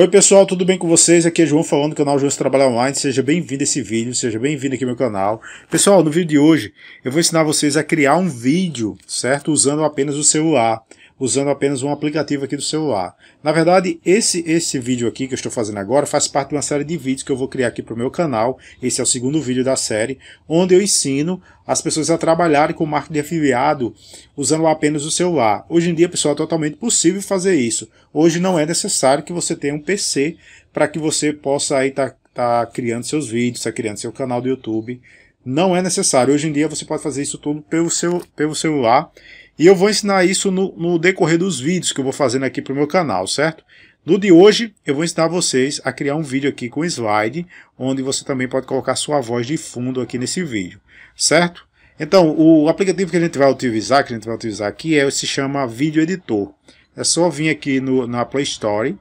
Oi pessoal, tudo bem com vocês? Aqui é João falando do canal João Trabalhar Online, seja bem-vindo a esse vídeo, seja bem-vindo aqui ao meu canal. Pessoal, no vídeo de hoje eu vou ensinar vocês a criar um vídeo, certo? Usando apenas o celular usando apenas um aplicativo aqui do celular. Na verdade, esse, esse vídeo aqui que eu estou fazendo agora faz parte de uma série de vídeos que eu vou criar aqui para o meu canal. Esse é o segundo vídeo da série, onde eu ensino as pessoas a trabalharem com marketing de afiliado usando apenas o celular. Hoje em dia, pessoal, é totalmente possível fazer isso. Hoje não é necessário que você tenha um PC para que você possa aí estar tá, tá criando seus vídeos, estar tá criando seu canal do YouTube. Não é necessário. Hoje em dia você pode fazer isso tudo pelo, seu, pelo celular e eu vou ensinar isso no, no decorrer dos vídeos que eu vou fazendo aqui para o meu canal, certo? No de hoje, eu vou ensinar vocês a criar um vídeo aqui com slide, onde você também pode colocar sua voz de fundo aqui nesse vídeo, certo? Então, o aplicativo que a gente vai utilizar, que a gente vai utilizar aqui, é, se chama Vídeo Editor. É só vir aqui no, na Play Store,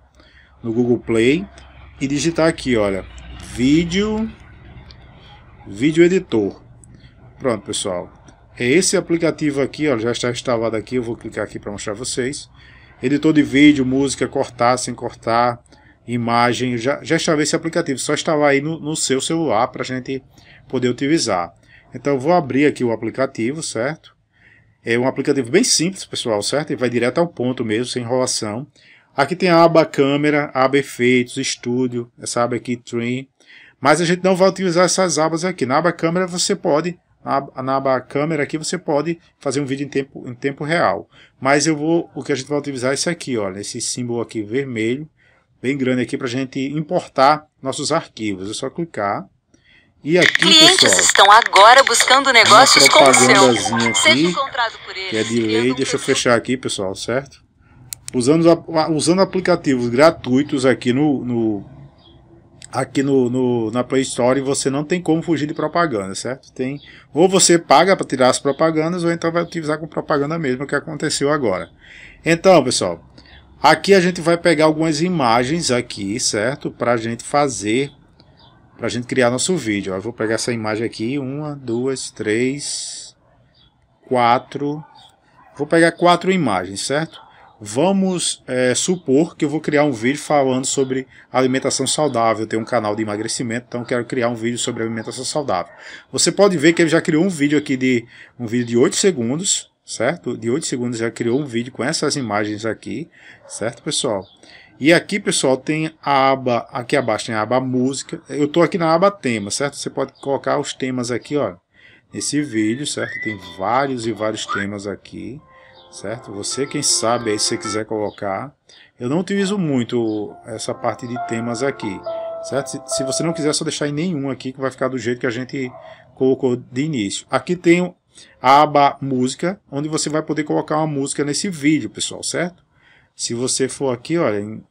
no Google Play, e digitar aqui, olha, Vídeo, Vídeo Editor. Pronto, pessoal é esse aplicativo aqui, ó, já está instalado aqui, eu vou clicar aqui para mostrar vocês. Editor de vídeo, música, cortar, sem cortar, imagem, já, já estava esse aplicativo, só estava aí no, no seu celular para a gente poder utilizar. Então eu vou abrir aqui o aplicativo, certo? É um aplicativo bem simples, pessoal, certo? Ele vai direto ao ponto mesmo, sem enrolação. Aqui tem a aba câmera, aba efeitos, estúdio, essa aba aqui, trim. Mas a gente não vai utilizar essas abas aqui. Na aba câmera você pode na, na aba câmera aqui você pode fazer um vídeo em tempo, em tempo real. Mas eu vou, o que a gente vai utilizar é esse aqui, olha, esse símbolo aqui vermelho, bem grande aqui para a gente importar nossos arquivos. É só clicar. E aqui, Clientes pessoal, estão agora buscando negócios com o seu. Aqui, que é de lei. Deixa eu fechar aqui, pessoal, certo? Usando, usando aplicativos gratuitos aqui no, no aqui no, no, na Play Store você não tem como fugir de propaganda, certo? Tem ou você paga para tirar as propagandas ou então vai utilizar com propaganda mesmo que aconteceu agora. Então, pessoal, aqui a gente vai pegar algumas imagens aqui, certo? Para a gente fazer, para a gente criar nosso vídeo. Eu vou pegar essa imagem aqui, uma, duas, três, quatro. Vou pegar quatro imagens, certo? vamos é, supor que eu vou criar um vídeo falando sobre alimentação saudável. Eu tenho um canal de emagrecimento, então quero criar um vídeo sobre alimentação saudável. Você pode ver que ele já criou um vídeo aqui de um vídeo de 8 segundos, certo? De 8 segundos já criou um vídeo com essas imagens aqui, certo, pessoal? E aqui, pessoal, tem a aba, aqui abaixo tem a aba música. Eu estou aqui na aba tema, certo? Você pode colocar os temas aqui, ó. Nesse vídeo, certo? Tem vários e vários temas aqui certo? Você quem sabe aí se você quiser colocar. Eu não utilizo muito essa parte de temas aqui, certo? Se, você não quiser, é só deixar em nenhum aqui que vai ficar do jeito que a gente colocou de início. Aqui tem a aba música, onde você vai poder colocar uma música nesse vídeo, pessoal, certo? Se você for aqui, olha, em,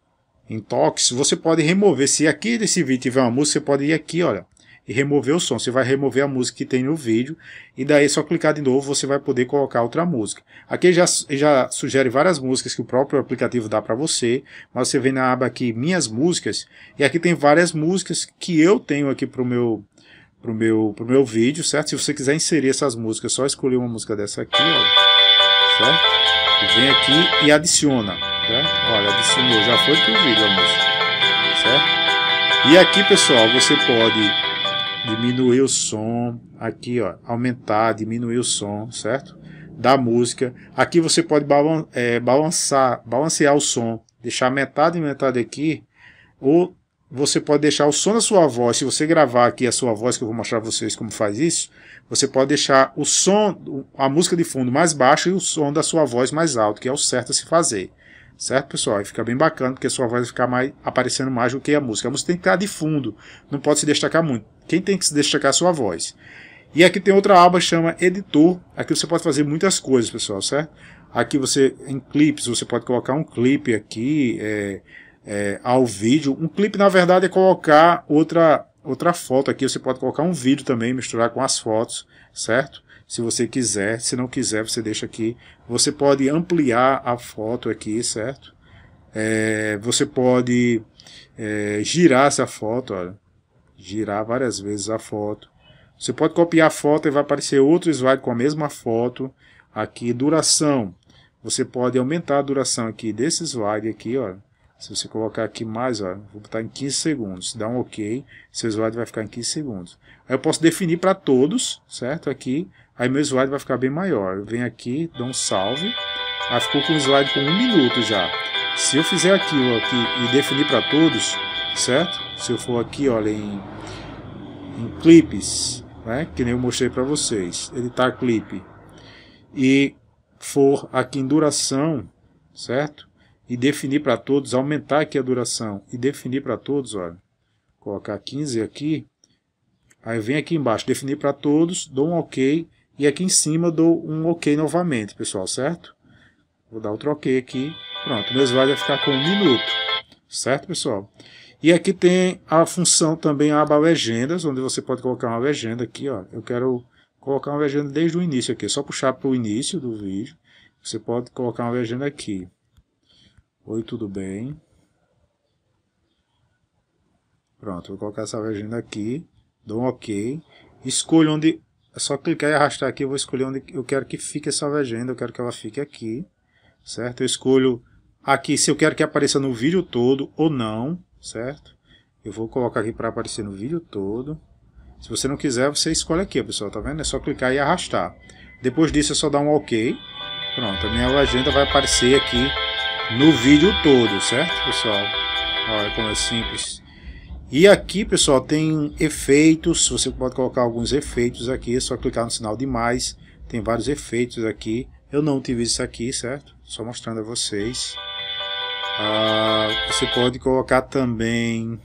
em toques, você pode remover. Se aqui nesse vídeo tiver uma música, você pode ir aqui, olha, e remover o som. Você vai remover a música que tem no vídeo e daí só clicar de novo você vai poder colocar outra música. Aqui já, já sugere várias músicas que o próprio aplicativo dá para você, mas você vem na aba aqui Minhas Músicas e aqui tem várias músicas que eu tenho aqui para o meu, pro meu, pro meu vídeo, certo? Se você quiser inserir essas músicas, só escolher uma música dessa aqui, ó, certo? E vem aqui e adiciona, tá? Olha, adicionou, já foi pro vídeo a música, certo? E aqui, pessoal, você pode diminuir o som, aqui ó, aumentar, diminuir o som, certo? Da música. Aqui você pode balan é, balançar, balancear o som, deixar metade e metade aqui, ou você pode deixar o som da sua voz, se você gravar aqui a sua voz, que eu vou mostrar pra vocês como faz isso, você pode deixar o som, a música de fundo mais baixo e o som da sua voz mais alto, que é o certo a se fazer. Certo, pessoal? E fica bem bacana, porque a sua voz vai ficar mais, aparecendo mais do que a música. A música tem que estar de fundo, não pode se destacar muito. Quem tem que se destacar é a sua voz. E aqui tem outra aba chama Editor. Aqui você pode fazer muitas coisas, pessoal, certo? Aqui você, em clipes, você pode colocar um clipe aqui é, é, ao vídeo. Um clipe, na verdade, é colocar outra, outra foto aqui. Você pode colocar um vídeo também, misturar com as fotos certo? Se você quiser, se não quiser, você deixa aqui. Você pode ampliar a foto aqui, certo? É, você pode é, girar essa foto, olha. girar várias vezes a foto. Você pode copiar a foto e vai aparecer outro slide com a mesma foto. Aqui, duração. Você pode aumentar a duração aqui desse slide aqui, olha. Se você colocar aqui mais, ó, vou botar em 15 segundos, dá um OK, seu slide vai ficar em 15 segundos. Aí eu posso definir para todos, certo? Aqui, aí meu slide vai ficar bem maior. Eu venho aqui, dou um salve, aí ah, ficou com o slide com um minuto já. Se eu fizer aquilo aqui e definir para todos, certo? Se eu for aqui, olha, em, em clipes, né? que nem eu mostrei para vocês, editar tá clipe, e for aqui em duração, certo? e definir para todos, aumentar aqui a duração e definir para todos, olha, colocar 15 aqui, aí vem aqui embaixo, definir para todos, dou um OK, e aqui em cima dou um OK novamente, pessoal, certo? Vou dar outro OK aqui, pronto, meu slide vai ficar com um minuto, certo, pessoal? E aqui tem a função também, a aba legendas, onde você pode colocar uma legenda aqui, ó, eu quero colocar uma legenda desde o início aqui, é só puxar para o início do vídeo, você pode colocar uma legenda aqui, Oi, tudo bem? Pronto, vou colocar essa legenda aqui, dou um OK, escolho onde... É só clicar e arrastar aqui, eu vou escolher onde eu quero que fique essa legenda, eu quero que ela fique aqui, certo? Eu escolho aqui se eu quero que apareça no vídeo todo ou não, certo? Eu vou colocar aqui para aparecer no vídeo todo. Se você não quiser, você escolhe aqui, pessoal, tá vendo? É só clicar e arrastar. Depois disso, é só dar um OK. Pronto, a minha legenda vai aparecer aqui no vídeo todo, certo pessoal? Olha como é simples. E aqui pessoal tem efeitos, você pode colocar alguns efeitos aqui, é só clicar no sinal de mais, tem vários efeitos aqui. Eu não tive isso aqui, certo? Só mostrando a vocês. Ah, você pode colocar também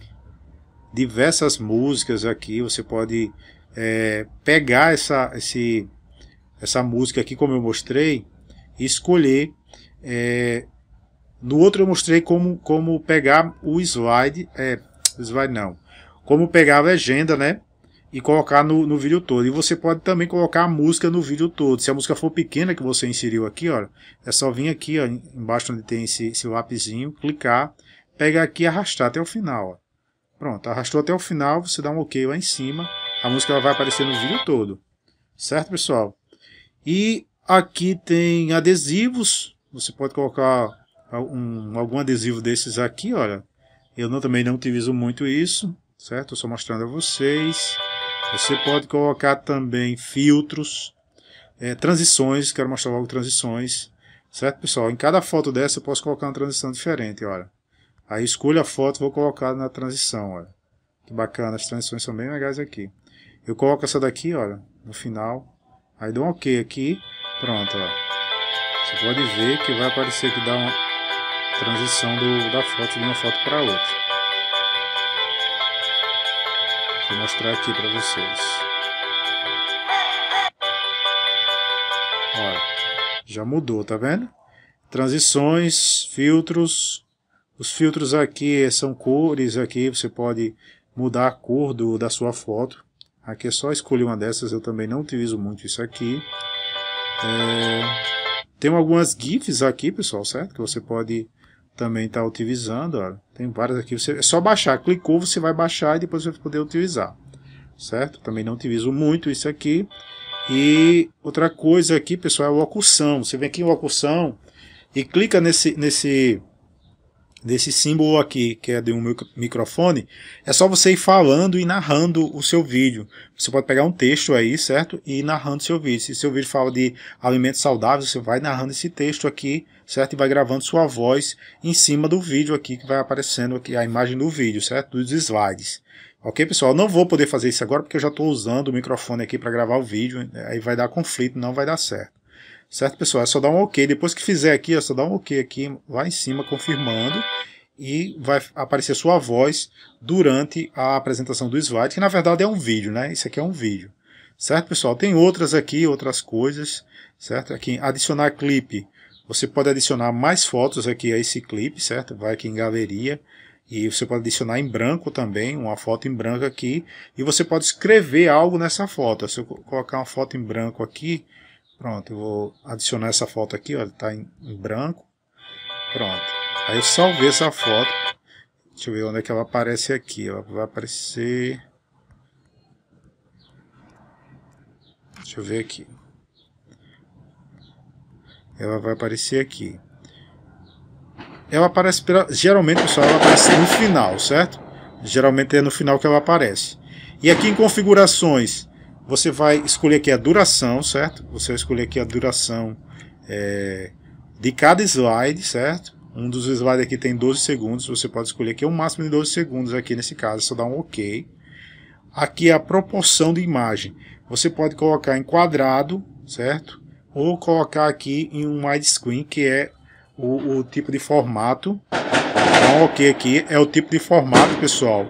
diversas músicas aqui, você pode é, pegar essa, esse, essa música aqui como eu mostrei e escolher é, no outro eu mostrei como, como pegar o slide, é, slide não, como pegar a legenda, né? E colocar no, no vídeo todo. E você pode também colocar a música no vídeo todo. Se a música for pequena que você inseriu aqui, olha, é só vir aqui, ó, embaixo onde tem esse, esse clicar, pegar aqui e arrastar até o final, ó. Pronto, arrastou até o final, você dá um OK lá em cima, a música ela vai aparecer no vídeo todo. Certo, pessoal? E aqui tem adesivos, você pode colocar um, algum adesivo desses aqui, olha. Eu não, também não utilizo muito isso, certo? Só mostrando a vocês. Você pode colocar também filtros, é, transições, quero mostrar logo transições, certo pessoal? Em cada foto dessa eu posso colocar uma transição diferente, olha. Aí escolho a foto vou colocar na transição, olha. Que bacana, as transições são bem legais aqui. Eu coloco essa daqui, olha, no final. Aí dou um ok aqui, pronto, ó. Você pode ver que vai aparecer que dá uma transição do, da foto de uma foto para outra. Vou mostrar aqui para vocês. Olha, já mudou, tá vendo? Transições, filtros. Os filtros aqui são cores aqui, você pode mudar a cor do, da sua foto. Aqui é só escolher uma dessas, eu também não utilizo muito isso aqui. É... Tem algumas GIFs aqui, pessoal, certo? Que você pode também está utilizando. Olha. Tem várias aqui. Você, é só baixar. Clicou, você vai baixar e depois você vai poder utilizar. Certo? Também não utilizo muito isso aqui. E outra coisa aqui, pessoal, é o oculção. Você vem aqui em Ocursão e clica nesse, nesse, nesse símbolo aqui, que é de um microfone. É só você ir falando e narrando o seu vídeo. Você pode pegar um texto aí, certo? E ir narrando seu vídeo. Se seu vídeo fala de alimentos saudáveis, você vai narrando esse texto aqui certo? E vai gravando sua voz em cima do vídeo aqui que vai aparecendo aqui a imagem do vídeo, certo? Dos slides. Ok, pessoal? Eu não vou poder fazer isso agora porque eu já estou usando o microfone aqui para gravar o vídeo, né? aí vai dar conflito, não vai dar certo. Certo, pessoal? É só dar um OK. Depois que fizer aqui, é só dar um OK aqui lá em cima, confirmando e vai aparecer sua voz durante a apresentação do slide, que na verdade é um vídeo, né? Isso aqui é um vídeo. Certo, pessoal? Tem outras aqui, outras coisas, certo? Aqui, adicionar clipe. Você pode adicionar mais fotos aqui a esse clipe, certo? Vai aqui em galeria e você pode adicionar em branco também, uma foto em branco aqui. E você pode escrever algo nessa foto. Se eu colocar uma foto em branco aqui, pronto, eu vou adicionar essa foto aqui, olha, está em, em branco. Pronto. Aí eu salvei essa foto. Deixa eu ver onde é que ela aparece aqui. Ela vai aparecer... Deixa eu ver aqui. Ela vai aparecer aqui. Ela aparece pela, geralmente pessoal, ela aparece no final, certo? Geralmente é no final que ela aparece. E aqui em configurações, você vai escolher aqui a duração, certo? Você vai escolher aqui a duração é, de cada slide, certo? Um dos slides aqui tem 12 segundos, você pode escolher aqui o um máximo de 12 segundos aqui nesse caso, é só dá um OK. Aqui é a proporção de imagem, você pode colocar em quadrado, certo? ou colocar aqui em um widescreen, que é o, o, tipo de formato. Então, ok aqui é o tipo de formato, pessoal,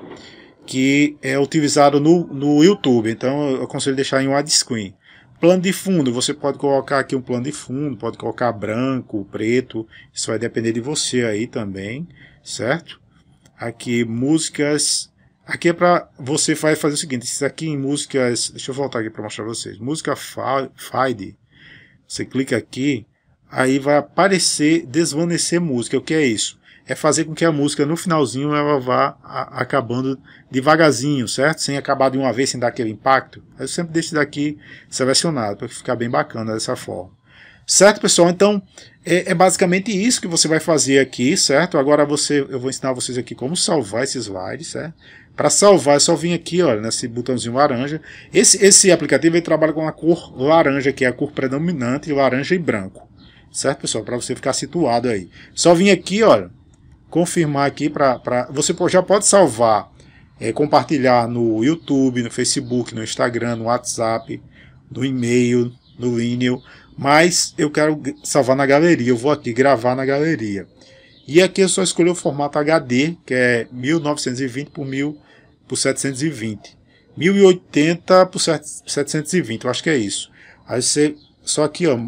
que é utilizado no, no YouTube. Então, eu aconselho deixar em widescreen. Plano de fundo, você pode colocar aqui um plano de fundo, pode colocar branco, preto, isso vai depender de você aí também, certo? Aqui, músicas, aqui é para você vai fazer o seguinte, isso aqui em músicas, deixa eu voltar aqui para mostrar pra vocês, música fade, você clica aqui, aí vai aparecer desvanecer música. O que é isso? É fazer com que a música no finalzinho ela vá acabando devagarzinho, certo? Sem acabar de uma vez, sem dar aquele impacto. Eu sempre deixo daqui selecionado para ficar bem bacana dessa forma. Certo, pessoal? Então, é, é, basicamente isso que você vai fazer aqui, certo? Agora você, eu vou ensinar vocês aqui como salvar esses slides, certo? Para salvar é só vir aqui, olha, nesse botãozinho laranja. Esse, esse aplicativo ele trabalha com a cor laranja, que é a cor predominante, laranja e branco. Certo, pessoal? Para você ficar situado aí. Só vir aqui, olha, confirmar aqui para... Pra... Você já pode salvar, é, compartilhar no YouTube, no Facebook, no Instagram, no WhatsApp, no e-mail, no Linio. Mas eu quero salvar na galeria. Eu vou aqui gravar na galeria. E aqui eu só escolhi o formato HD, que é 1920 por 1000 por 720. 1080 por 720, eu acho que é isso. Aí você só aqui, ó,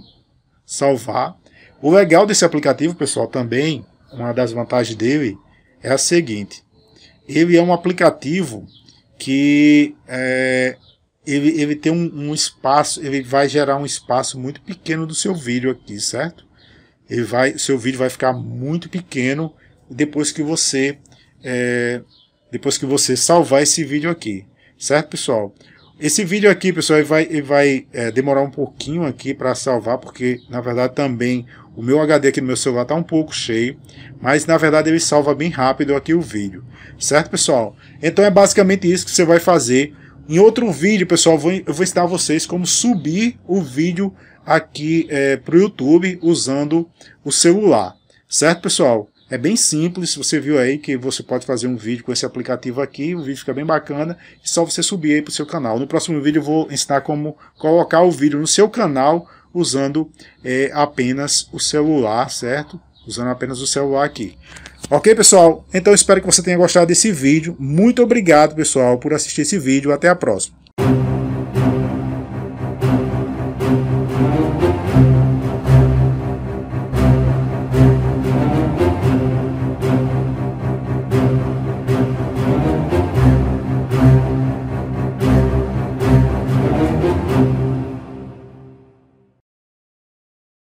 salvar. O legal desse aplicativo, pessoal, também, uma das vantagens dele é a seguinte. Ele é um aplicativo que é, ele, ele tem um, um espaço, ele vai gerar um espaço muito pequeno do seu vídeo aqui, certo? ele vai, seu vídeo vai ficar muito pequeno depois que você é, depois que você salvar esse vídeo aqui, certo pessoal? Esse vídeo aqui, pessoal, ele vai, ele vai é, demorar um pouquinho aqui para salvar, porque na verdade também o meu HD aqui no meu celular está um pouco cheio, mas na verdade ele salva bem rápido aqui o vídeo, certo pessoal? Então é basicamente isso que você vai fazer em outro vídeo, pessoal, vou, eu vou ensinar vocês como subir o vídeo aqui é, para o YouTube usando o celular. Certo, pessoal? É bem simples, você viu aí que você pode fazer um vídeo com esse aplicativo aqui, o vídeo fica bem bacana, é só você subir aí para o seu canal. No próximo vídeo eu vou ensinar como colocar o vídeo no seu canal usando é, apenas o celular, certo? Usando apenas o celular aqui. Ok, pessoal? Então espero que você tenha gostado desse vídeo. Muito obrigado, pessoal, por assistir esse vídeo. Até a próxima.